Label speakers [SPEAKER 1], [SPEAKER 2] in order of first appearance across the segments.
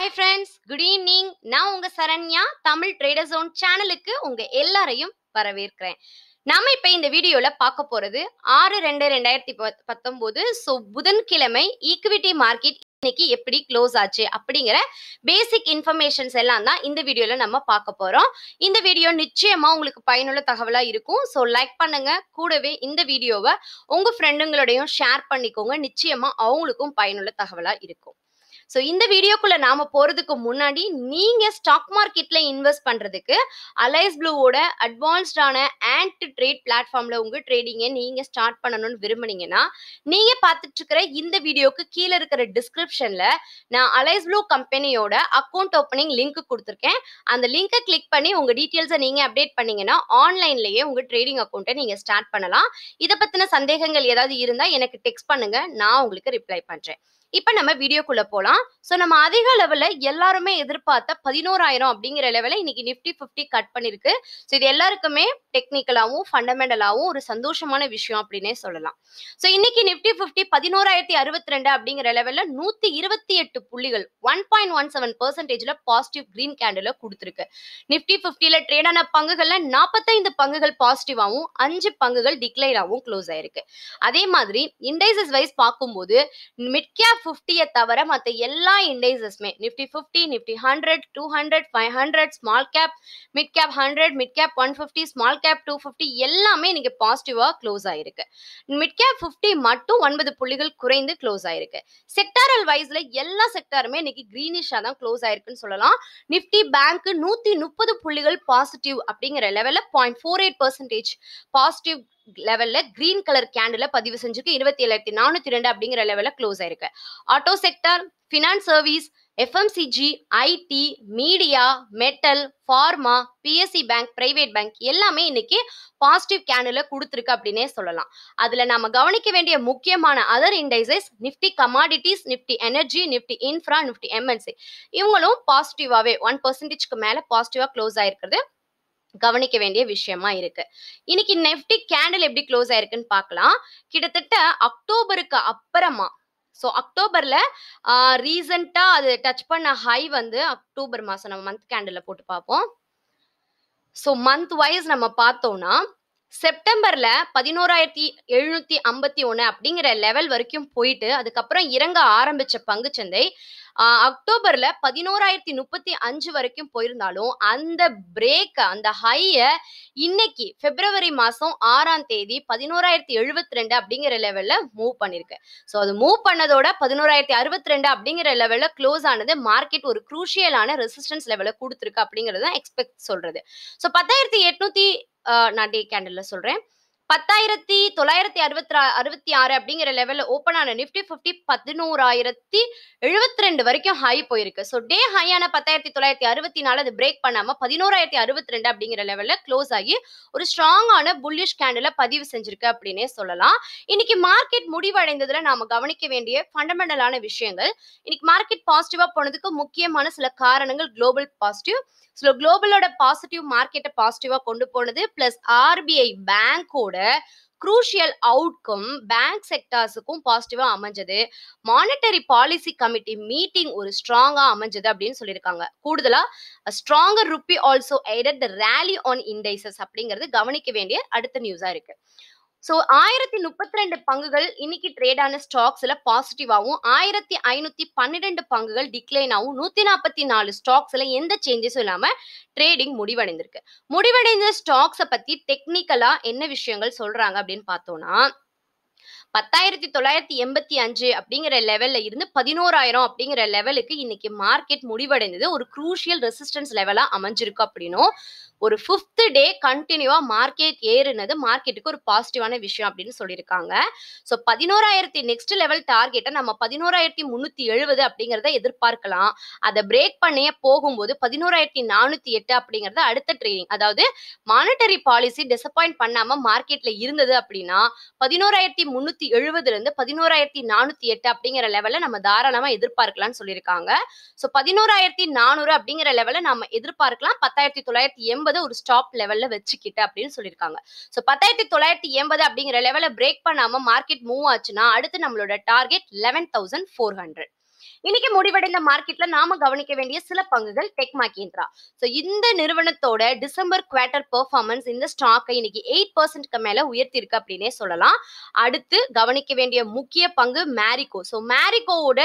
[SPEAKER 1] hi friends good evening நான் உங்க Saranya Tamil trader zone சேனலுக்கு உங்க எல்லாரையும் வரவேற்கிறேன் நம்ம இப்ப இந்த வீடியோல பார்க்க போறது ஆறு ரெண்டு ரெண்டாயிரத்தி பத்தொன்பது ஸோ புதன்கிழமை ஈக்விட்டி மார்க்கெட் இன்னைக்கு எப்படி க்ளோஸ் ஆச்சு அப்படிங்கிற பேசிக் இன்ஃபர்மேஷன்ஸ் எல்லாம் தான் இந்த வீடியோவில் நம்ம பார்க்க போகிறோம் இந்த வீடியோ நிச்சயமாக உங்களுக்கு பயனுள்ள தகவலாக இருக்கும் ஸோ லைக் பண்ணுங்க கூடவே இந்த வீடியோவை உங்கள் ஃப்ரெண்டுங்களோடையும் ஷேர் பண்ணிக்கோங்க நிச்சயமாக அவங்களுக்கும் பயனுள்ள தகவலாக இருக்கும் ஸோ இந்த வீடியோக்குள்ளே நாம் போகிறதுக்கு முன்னாடி நீங்கள் ஸ்டாக் மார்க்கெட்டில் இன்வெஸ்ட் பண்ணுறதுக்கு அலைஸ் ப்ளூவோட அட்வான்ஸ்டான ஆண்ட் ட்ரேட் பிளாட்ஃபார்மில் உங்கள் ட்ரேடிங்கை நீங்கள் ஸ்டார்ட் பண்ணணும்னு விரும்புனீங்கன்னா நீங்கள் இருக்கிற இந்த வீடியோக்கு கீழே இருக்கிற டிஸ்கிரிப்ஷனில் நான் அலைஸ் ப்ளூ கம்பெனியோட அக்கௌண்ட் ஓப்பனிங் லிங்க் கொடுத்துருக்கேன் அந்த லிங்கை கிளிக் பண்ணி உங்கள் டீட்டெயில்ஸை நீங்கள் அப்டேட் பண்ணீங்கன்னா ஆன்லைன்லேயே உங்கள் ட்ரேடிங் அக்கௌண்ட்டை நீங்கள் ஸ்டார்ட் பண்ணலாம் இதை பற்றின சந்தேகங்கள் ஏதாவது இருந்தால் எனக்கு டெக்ஸ்ட் பண்ணுங்கள் நான் உங்களுக்கு ரிப்ளை பண்ணுறேன் இப்போ நம்ம வீடியோக்குள்ள போகலாம் ஸோ நம்ம அதிக லெவலில் எல்லாருமே எதிர்பார்த்த பதினோராயிரம் அப்படிங்கிற லெவலில் இன்னைக்கு நிஃப்டி ஃபிஃப்டி கட் பண்ணிருக்கு ஸோ இது எல்லாருக்குமே டெக்னிக்கலாகவும் ஃபண்டமெண்டலாகவும் ஒரு சந்தோஷமான விஷயம் அப்படின்னே சொல்லலாம் ஸோ இன்னைக்கு நிஃப்டி ஃபிஃப்டி பதினோராயிரத்தி அறுபத்தி ரெண்டு அப்படிங்கிற லெவலில் நூற்றி இருபத்தி எட்டு புள்ளிகள் ஒன் பாயிண்ட் ஒன் செவன் பர்சன்டேஜில் பாசிட்டிவ் கிரீன் கேண்டில் கொடுத்துருக்கு நிஃப்டி ஃபிஃப்டியில் ட்ரேடான பங்குகளில் நாற்பத்தைந்து பங்குகள் பாசிட்டிவாகவும் அஞ்சு பங்குகள் டிக்ளைனாகவும் க்ளோஸ் ஆயிருக்கு அதே மாதிரி இண்டைசஸ் வைஸ் பார்க்கும்போது கேப் ஃபிஃப்டியை தவிர மற்ற எல்லா இண்டைசஸ்மே Nifty fifty Nifty hundred two hundred five hundred small cap mid cap hundred mid cap one fifty small cap two fifty எல்லாமே இன்னைக்கு பாசிட்டிவாக க்ளோஸ் ஆயிருக்கு மிட் கேப் ஃபிஃப்டி மட்டும் ஒன்பது புள்ளிகள் குறைந்து க்ளோஸ் ஆயிருக்கு செக்டாரல் வைஸ்ல எல்லா செக்டாருமே இன்னைக்கு கிரீனிஷாக தான் க்ளோஸ் ஆயிருக்குன்னு சொல்லலாம் நிஃப்டி பேங்க் நூற்றி முப்பது புள்ளிகள் பாசிட்டிவ் அப்படிங்கிற லெவலில் point four eight percentage positive லெவல்ல கிரீன் கலர் கேண்டில் பதிவு செஞ்சுக்கு இருபத்தி ஏழாயிரத்தி நானூற்றி ரெண்டு அப்படிங்கிற லெவலில் க்ளோஸ் ஆயிருக்கு auto sector finance service FMCG IT media metal pharma PSC bank private bank எல்லாமே இன்னைக்கு பாசிட்டிவ் கேண்டில் கொடுத்துருக்கு அப்படின்னே சொல்லலாம் அதில் நம்ம கவனிக்க வேண்டிய முக்கியமான other indices Nifty commodities Nifty energy Nifty infra Nifty MNC இவங்களும் பாசிட்டிவாகவே ஒன் பர்சன்டேஜ்க்கு மேலே பாசிட்டிவாக க்ளோஸ் ஆயிருக்கிறது கவனிக்க வேண்டிய விஷயமா இருக்கு இன்னைக்கு நெஃப்டி கேண்டில் எப்படி க்ளோஸ் ஆயிருக்குன்னு பார்க்கலாம் கிட்டத்தட்ட அக்டோபருக்கு அப்புறமா ஸோ அக்டோபரில் ரீசண்டாக அது டச் பண்ண ஹை வந்து அக்டோபர் மாதம் நம்ம மந்த் கேண்டில் போட்டு பார்ப்போம் ஸோ மந்த் வைஸ் நம்ம பார்த்தோம்னா செப்டம்பர்ல பதினோராயிரத்தி எழுநூத்தி ஐம்பத்தி ஒன்று அப்படிங்கிற லெவல் வரைக்கும் போயிட்டு அதுக்கப்புறம் இறங்க ஆரம்பிச்ச பங்குச்சந்தை அக்டோபர்ல பதினோராயிரத்தி முப்பத்தி அஞ்சு வரைக்கும் போயிருந்தாலும் அந்த பிரேக்கை அந்த ஹைய இன்னைக்கு பிப்ரவரி மாசம் ஆறாம் தேதி பதினோராயிரத்தி எழுபத்தி ரெண்டு அப்படிங்கிற லெவல்ல மூவ் பண்ணிருக்கு ஸோ அது மூவ் பண்ணதோட பதினோராயிரத்தி அறுபத்தி ரெண்டு அப்படிங்கிற லெவல்ல க்ளோஸ் ஆனது மார்க்கெட் ஒரு குரூஷியலான ரெசிஸ்டன்ஸ் லெவலை கொடுத்துருக்கு அப்படிங்கறத எக்ஸ்பெக்ட் சொல்றது ஸோ பத்தாயிரத்தி எட்நூத்தி நான் டே கேண்டல்ல சொல்றேன் பத்தாயிரத்தி தொள்ளாயிரத்தி அறுபத்தி அறுபத்தி ஆறு அப்படிங்கிற லெவலில் ஓப்பன் ஆன நிஃப்டி ஃபிஃப்டி பதினோராயிரத்தி எழுபத்தி ரெண்டு வரைக்கும் ஹை போயிருக்கு ஸோ டே ஹையான பத்தாயிரத்தி தொள்ளாயிரத்தி அறுபத்தி நாலு அது பிரேக் பண்ணாமல் பதினோராயிரத்தி அறுபத்தி ரெண்டு அப்படிங்கிற லெவலில் க்ளோஸ் ஆகி ஒரு ஸ்ட்ராங்கான புல்லிஷ் கேண்டில் பதிவு செஞ்சிருக்கு அப்படின்னே சொல்லலாம் இன்னைக்கு மார்க்கெட் முடிவடைந்ததில் நாம் கவனிக்க வேண்டிய ஃபண்டமெண்டலான விஷயங்கள் இன்னைக்கு மார்க்கெட் பாசிட்டிவாக போனதுக்கு முக்கியமான சில காரணங்கள் குளோபல் பாசிட்டிவ் ஸோ குளோபலோட பாசிட்டிவ் மார்க்கெட்டை பாசிட்டிவாக கொண்டு போனது பிளஸ் ஆர்பிஐ பேங்கோட குரூஷியல் அவுட்கும் பேங்க் செக்டார்ஸுக்கும் பாசிட்டிவாக அமைஞ்சது மானிட்டரி பாலிசி கமிட்டி மீட்டிங் ஒரு ஸ்ட்ராங்காக அமைஞ்சது அப்படின்னு சொல்லியிருக்காங்க கூடுதலாக stronger rupee also aided the rally on indices அப்படிங்கிறது கவனிக்க வேண்டிய அடுத்த நியூஸாக இருக்குது ஸோ ஆயிரத்தி முப்பத்தி ரெண்டு பங்குகள் இன்னைக்கு ட்ரேட் ஆன ஸ்டாக்ஸ்ல பாசிட்டிவாகவும் ஆயிரத்தி ஐநூத்தி பன்னிரெண்டு பங்குகள் டிக்ளைன் ஆகும் நூத்தி நாற்பத்தி நாலு ஸ்டாக்ஸ்ல எந்த சேஞ்சஸும் இல்லாம ட்ரேடிங் முடிவடைந்திருக்கு முடிவடைந்த ஸ்டாக்ஸை பத்தி டெக்னிக்கலா என்ன விஷயங்கள் சொல்றாங்க அப்படின்னு பார்த்தோம்னா பத்தாயிரத்தி தொள்ளாயிரத்தி எண்பத்தி அஞ்சு அப்படிங்கிற லெவல்ல இருந்து பதினோராயிரம் அப்படிங்கிற லெவலுக்கு இன்னைக்கு மார்க்கெட் முடிவடைந்தது ஒரு குரூஷியல் ரெசிஸ்டன்ஸ் லெவலா அமைஞ்சிருக்கு அப்படின்னும் ஒரு ஃபிஃப்த் டே கண்டினியூவா மார்க்கெட் ஏறுனது மார்க்கெட்டுக்கு ஒரு பாசிட்டிவான விஷயம் அப்படின்னு சொல்லியிருக்காங்க ஸோ பதினோராயிரத்தி நெக்ஸ்ட் லெவல் டார்கெட்டை நம்ம பதினோராயிரத்தி முன்னூத்தி எழுபது அப்படிங்கிறத எதிர்பார்க்கலாம் அதை பிரேக் பண்ணியே போகும்போது பதினோராயிரத்தி நானூத்தி எட்டு அப்படிங்கறத அடுத்த ட்ரேடிங் அதாவது மானிட்டரி பாலிசி டிசப்பாயிண்ட் பண்ணாம மார்க்கெட்ல இருந்தது அப்படின்னா பதினோராயிரத்தி முன்னூத்தி ஐநூத்தி எழுபதுல இருந்து பதினோராயிரத்தி நானூத்தி எட்டு அப்படிங்கிற லெவல்ல நம்ம தாராளமா எதிர்பார்க்கலாம்னு சொல்லியிருக்காங்க சோ பதினோராயிரத்தி நானூறு அப்படிங்கிற லெவல்ல நம்ம எதிர்பார்க்கலாம் பத்தாயிரத்தி தொள்ளாயிரத்தி எண்பது ஒரு ஸ்டாப் லெவல்ல வச்சுக்கிட்டு அப்படின்னு சொல்லியிருக்காங்க சோ பத்தாயிரத்தி தொள்ளாயிரத்தி எண்பது அப்படிங்கிற லெவல பிரேக் பண்ணாம மார்க்கெட் மூவ் ஆச்சுன்னா அடுத்து நம்மளோட target eleven thousand four hundred இன்னைக்கு முடிவடைந்த மார்க்கெட்ல நாம கவனிக்க வேண்டிய சில பங்குகள் டெக் மாக்கின்றா ஸோ இந்த நிறுவனத்தோட டிசம்பர் குவார்டர் பெர்ஃபார்மன்ஸ் இந்த ஸ்டாக்கை இன்னைக்கு எயிட் பர்சன்ட்க்கு மேல உயர்த்திருக்கு அப்படின்னே சொல்லலாம் அடுத்து கவனிக்க வேண்டிய முக்கிய பங்கு மேரிகோ ஸோ மேரிகோவோட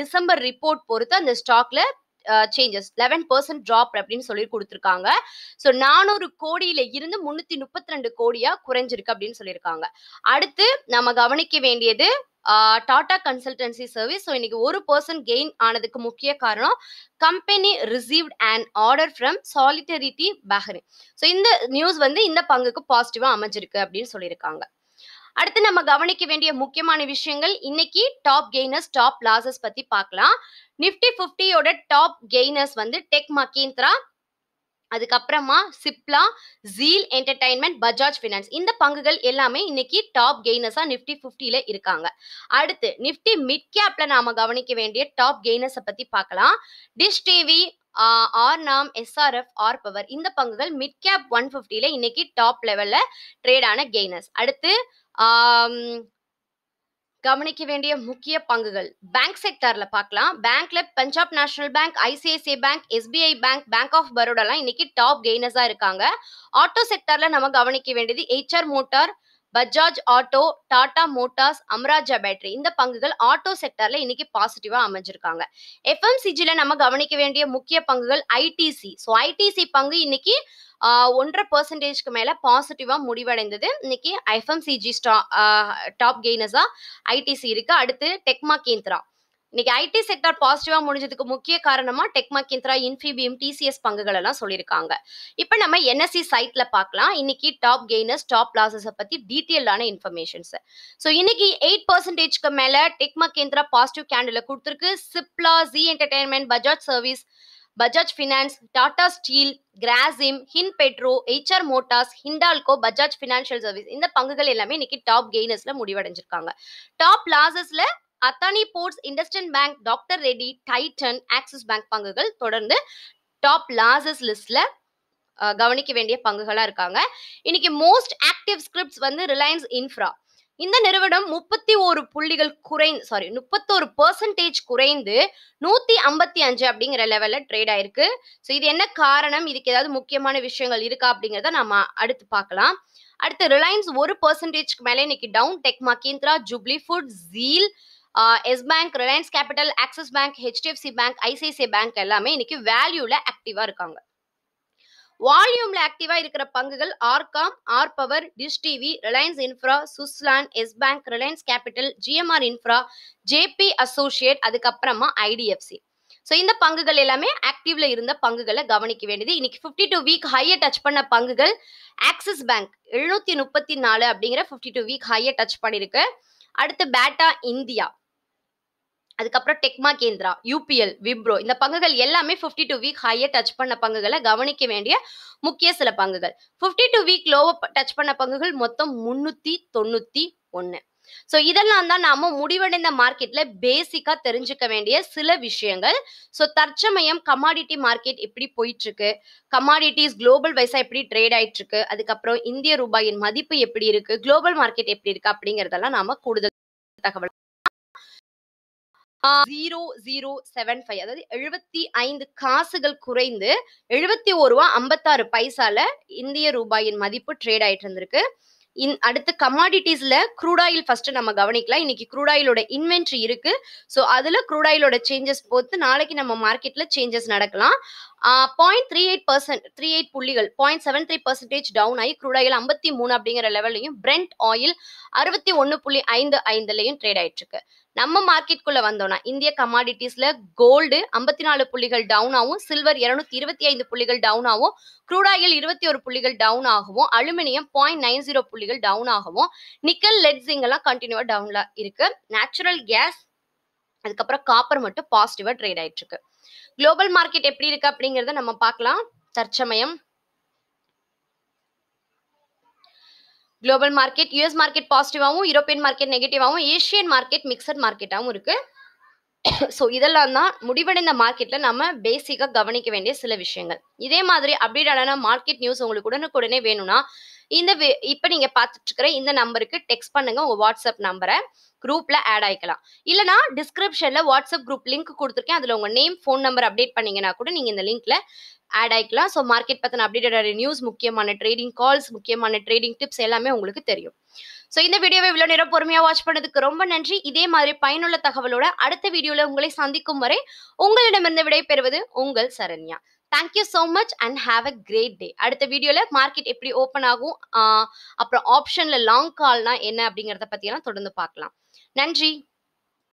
[SPEAKER 1] டிசம்பர் ரிப்போர்ட் பொறுத்து அந்த ஸ்டாக்ல சேஞ்சஸ் லெவன் பர்சன்ட் ட்ராப் அப்படின்னு சொல்லி கொடுத்துருக்காங்க ஸோ நானூறு கோடியில இருந்து முன்னூத்தி முப்பத்தி ரெண்டு கோடியா குறைஞ்சிருக்கு அப்படின்னு சொல்லியிருக்காங்க அடுத்து நம்ம கவனிக்க வேண்டியது டாடா கன்சல்டன்சி சர்வீஸ் ஸோ இன்னைக்கு ஒரு பர்சன் கெயின் ஆனதுக்கு முக்கிய காரணம் company received and order from Solidarity Bahrain so இந்த நியூஸ் வந்து இந்த பங்குக்கு பாசிட்டிவாக அமைஞ்சிருக்கு அப்படின்னு சொல்லியிருக்காங்க அடுத்து நம்ம கவனிக்க வேண்டிய முக்கியமான விஷயங்கள் இன்னைக்கு டாப் கெய்னர்ஸ் டாப் லாசஸ் பத்தி பார்க்கலாம் நிஃப்டி ஃபிஃப்டியோட டாப் கெய்னர்ஸ் வந்து டெக் மகேந்திரா அதுக்கப்புறமா சிப்லா ஜீல் என்டர்டைன்மெண்ட் பஜாஜ் ஃபினான்ஸ் இந்த பங்குகள் எல்லாமே இன்னைக்கு டாப் கெய்னஸா நிஃப்டி ஃபிஃப்டியில இருக்காங்க அடுத்து நிஃப்டி மிட் கேப்ல நாம கவனிக்க வேண்டிய டாப் கெய்னர்ஸை பத்தி பார்க்கலாம் டிஷ் டிவி ஆர் நாம் எஸ்ஆர்எஃப் ஆர் பவர் இந்த பங்குகள் மிட் கேப் ஒன் ஃபிஃப்டியில இன்னைக்கு டாப் லெவல்ல ட்ரேடான கெய்னர்ஸ் அடுத்து கவனிக்க வேண்டிய முக்கிய பங்குகள் பேங்க் செக்டர்ல பார்க்கலாம் பேங்க்ல Punjab National Bank ICICI bank SBI bank bank of பரோடாலாம் இன்னைக்கு டாப் கெய்னர்ஸா இருக்காங்க ஆட்டோ செக்டர்ல நம்ம கவனிக்க வேண்டியது HR motor Bajaj auto Tata motors Amara Raja battery இந்த பங்குகள் ஆட்டோ செக்டர்ல இன்னைக்கு பாசிட்டிவா அமைஞ்சிருக்காங்க எஃப்எம்சிஜில நம்ம கவனிக்க வேண்டிய முக்கிய பங்குகள் ஐடிசி ஸோ ஐடிசி பங்கு இன்னைக்கு ஒன்றரை பர்சன்டேஜ்க்கு மேல பாசிட்டிவா முடிவடைந்தது இன்னைக்கு எஃப்எம்சிஜி ஸ்டா டாப் கெய்னஸா ஐடிசி இருக்கு அடுத்து டெக்மா கேந்திரா இன்னைக்கு ஐடி செக்டார் பாசிட்டிவா முடிஞ்சதுக்கு முக்கிய காரணமா டெக் மக்கிந்திரா இன்ஃபிபிஎம் டிசிஎஸ் பங்குகள் எல்லாம் சொல்லியிருக்காங்க இப்போ நம்ம என்எஸ்சி சைட்ல e பார்க்கலாம் இன்னைக்கு டாப் கெய்னர்ஸ் டாப் லாசஸை பத்தி டீட்டெயிலான இன்ஃபர்மேஷன்ஸ் ஸோ இன்னைக்கு எயிட் பர்சன்டேஜ்க்கு மேல டெக் மக்கிந்திரா பாசிட்டிவ் கேண்டில் கொடுத்துருக்கு Cipla Zee entertainment Bajaj service Bajaj finance Tata steel Grasim ஹின் petro HR motors Hindalco Bajaj financial service இந்த பங்குகள் எல்லாமே இன்னைக்கு டாப் கெய்னர்ஸ்ல முடிவடைஞ்சிருக்காங்க டாப் லாசஸ்ல Adani ports IndusInd bank doctor Reddy Titan Axis bank பங்குகள் தொடர்ந்து டாப் லாசஸ் லிஸ்ட்ல கவனிக்க வேண்டிய பங்குகளாக இருக்காங்க இன்னைக்கு மோஸ்ட் ஆக்டிவ் ஸ்கிரிப்ட்ஸ் வந்து ரிலையன்ஸ் இன்ஃப்ரா இந்த நிறுவனம் முப்பத்தி ஒரு புள்ளிகள் குறைந்து சாரி முப்பத்தோரு பெர்சன்டேஜ் குறைந்து நூத்தி ஐம்பத்தி அஞ்சு அப்படிங்கிற லெவல்ல ட்ரேட் ஆயிருக்கு ஸோ இது என்ன காரணம் இதுக்கு ஏதாவது முக்கியமான விஷயங்கள் இருக்கா அப்படிங்கிறத நம்ம அடுத்து பார்க்கலாம் அடுத்து ரிலையன்ஸ் ஒரு பெர்சன்டேஜ்க்கு மேலே இன்னைக்கு down Tech Mahindra Jubilee food Zeel Yes bank Reliance capital Axis bank HDFC bank ICICI bank எல்லாமே இன்னைக்கு வேல்யூல ஆக்டிவா இருக்காங்க வால்யூம்ல ஆக்டிவா இருக்கிற பங்குகள் RCom R power dish TV Reliance infra Suzlon Yes bank Reliance capital GMR infra JP associate அதுக்கப்புறமா ஐடிஎஃப்சி ஸோ இந்த பங்குகள் எல்லாமே ஆக்டிவ்ல இருந்த பங்குகளை கவனிக்க வேண்டியது இன்னைக்கு ஃபிஃப்டி டூ வீக் ஹையை டச் பண்ண பங்குகள் ஆக்சிஸ் பேங்க் எழுநூத்தி முப்பத்தி நாலு அப்படிங்கிற ஃபிஃப்டி டூ வீக் ஹையை டச் பண்ணிருக்கு அடுத்து பேட்டா இந்தியா அதுக்கப்புறம் டெக்மா கேந்திரா யூபிஎல் விப்ரோ இந்த பங்குகள் எல்லாமே ஃபிஃப்டி டூ வீக் ஹையை டச் பண்ண பங்குகளை கவனிக்க வேண்டிய முக்கிய சில பங்குகள் ஃபிஃப்டி டூ வீக் லோவை டச் பண்ண பங்குகள் மொத்தம் முன்னூத்தி தொண்ணூத்தி ஒன்று ஸோ இதெல்லாம் தான் நாம முடிவடைந்த மார்க்கெட்ல பேசிக்கா தெரிஞ்சுக்க வேண்டிய சில விஷயங்கள் ஸோ தற்சமயம் கமாடிட்டி மார்க்கெட் எப்படி போயிட்டு இருக்கு கமாடிட்டிஸ் குளோபல் வைஸா எப்படி ட்ரேட் ஆயிட்டு இருக்கு அதுக்கப்புறம் இந்திய ரூபாயின் மதிப்பு எப்படி இருக்கு குளோபல் மார்க்கெட் எப்படி இருக்கு அப்படிங்கறதெல்லாம் நாம கூடுதல் தகவல் ஜீரோ ஜீரோ செவன் ஃபைவ் அதாவது எழுபத்தி ஐந்து காசுகள் குறைந்து எழுபத்தி ஒரு ரூபா ஐம்பத்தாறு பைசால இந்திய ரூபாயின் மதிப்பு ட்ரேட் ஆயிட்டு இருந்திருக்கு இன் அடுத்து கமாடிட்டிஸ்ல க்ரூட் ஆயில் ஃபர்ஸ்ட் நம்ம கவனிக்கலாம் இன்னைக்கு க்ரூட் ஆயிலோட இன்வென்ட்ரி இருக்கு ஸோ அதுல க்ரூட் ஆயிலோட சேஞ்சஸ் பொறுத்து நாளைக்கு நம்ம மார்க்கெட்ல சேஞ்சஸ் நடக்கலாம் point three eight percent three eight புள்ளிகள் point seven three percentage down ஆகி குரூட் ஆயில் ஐம்பத்தி மூணு அப்படிங்கிற லெவல்லையும் பிரெண்ட் ஆயில் அறுபத்தி ஒன்று புள்ளி ஐந்து ஐந்துலையும் ட்ரேட் ஆயிட்டு இருக்கு நம்ம மார்க்கெட்குள்ள வந்தோம்னா இந்திய கமாடிட்டிஸ்ல கோல்டு ஐம்பத்தி நாலு புள்ளிகள் டவுன் ஆகும் சில்வர் இருநூத்தி இருபத்தி ஐந்து புள்ளிகள் டவுன் ஆகும் குரூடாயில் இருபத்தி ஒரு புள்ளிகள் டவுன் ஆகவும் அலுமினியம் பாயிண்ட் நைன் ஜீரோ புள்ளிகள் டவுன் ஆகவும் நிக்கல் லெட்ஸிங் எல்லாம் கண்டினியூவா டவுன்ல இருக்கு நேச்சுரல் கேஸ் அதுக்கப்புறம் காப்பர் மட்டும் பாசிட்டிவா ட்ரேட் ஆயிட்டு இருக்கு குளோபல் மார்க்கெட் எப்படி இருக்கு அப்படிங்கறத நம்ம பார்க்கலாம் தற்சமயம் குளோபல் மார்க்கெட் யூஎஸ் மார்க்கெட் பாசிட்டிவாகவும் யூரோப்பியன் மார்க்கெட் நெகட்டிவாகவும் ஏஷியன் மார்க்கெட் மிக்சட் மார்க்கெட்டாகவும் இருக்கு ஸோ இதெல்லாம் தான் முடிவடைந்த மார்க்கெட்டில் நம்ம பேசிக்காக கவனிக்க வேண்டிய சில விஷயங்கள் இதே மாதிரி அப்டேட் ஆன மார்க்கெட் நியூஸ் உங்களுக்கு உடனுக்குடனே வேணும்னா இந்த இப்போ நீங்கள் பார்த்துட்டு இருக்கிற இந்த நம்பருக்கு டெக்ஸ்ட் பண்ணுங்க உங்கள் வாட்ஸ்அப் நம்பரை குரூப்பில் ஆட் ஆகிக்கலாம் இல்லைனா டிஸ்கிரிப்ஷனில் வாட்ஸ்அப் குரூப் லிங்க் கொடுத்துருக்கேன் அதில் உங்கள் நேம் ஃபோன் நம்பர் அப்டேட் பண்ணிங்கன்னா கூட நீங்கள் இந்த லிங்க்கில் ஆட் ஆகிக்கலாம் ஸோ மார்க்கெட் பற்றின அப்டேட்டட் நியூஸ் முக்கியமான ட்ரேடிங் கால்ஸ் முக்கியமான ட்ரேடிங் டிப்ஸ் எல்லாமே உங்களுக்கு தெரியும் ஸோ இந்த வீடியோவை இவ்வளோ நேரம் பொறுமையாக வாட்ச் பண்ணதுக்கு ரொம்ப நன்றி இதே மாதிரி பயனுள்ள தகவலோட அடுத்த வீடியோவில் உங்களை சந்திக்கும் வரை உங்களிடமிருந்து விடைபெறுவது உங்கள் Saranya thank you so much and have a great day அடுத்த வீடியோவில் மார்க்கெட் எப்படி ஓப்பன் ஆகும் அப்புறம் ஆப்ஷனில் லாங் கால்னா என்ன அப்படிங்கிறத பற்றியெல்லாம் தொடர்ந்து பார்க்கலாம் நன்றி